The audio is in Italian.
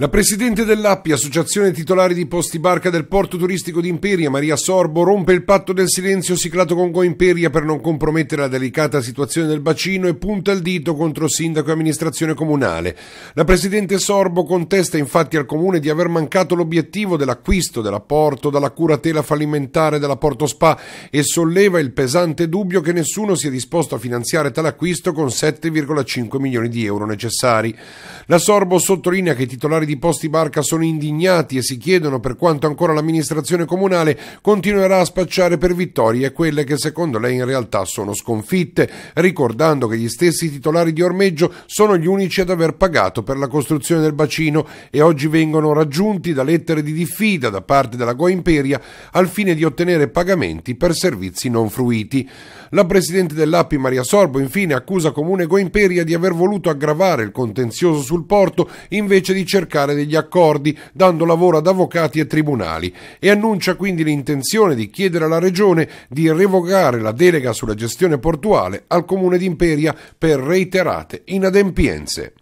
La presidente dell'API, associazione titolari di posti barca del porto turistico di Imperia, Maria Sorbo, rompe il patto del silenzio siglato con Go Imperia per non compromettere la delicata situazione del bacino e punta il dito contro sindaco e amministrazione comunale. La presidente Sorbo contesta infatti al comune di aver mancato l'obiettivo dell'acquisto della porto dalla curatela fallimentare della Porto Spa e solleva il pesante dubbio che nessuno sia disposto a finanziare tale acquisto con 7,5 milioni di euro necessari. La Sorbo sottolinea che i titolari di posti barca sono indignati e si chiedono per quanto ancora l'amministrazione comunale continuerà a spacciare per vittorie quelle che secondo lei in realtà sono sconfitte, ricordando che gli stessi titolari di ormeggio sono gli unici ad aver pagato per la costruzione del bacino e oggi vengono raggiunti da lettere di diffida da parte della Go Imperia al fine di ottenere pagamenti per servizi non fruiti. La presidente dell'API Maria Sorbo infine accusa Comune Go Imperia di aver voluto aggravare il contenzioso sul porto invece di cercare cercare degli accordi, dando lavoro ad avvocati e tribunali, e annuncia quindi l'intenzione di chiedere alla Regione di revocare la delega sulla gestione portuale al Comune di Imperia per reiterate inadempienze.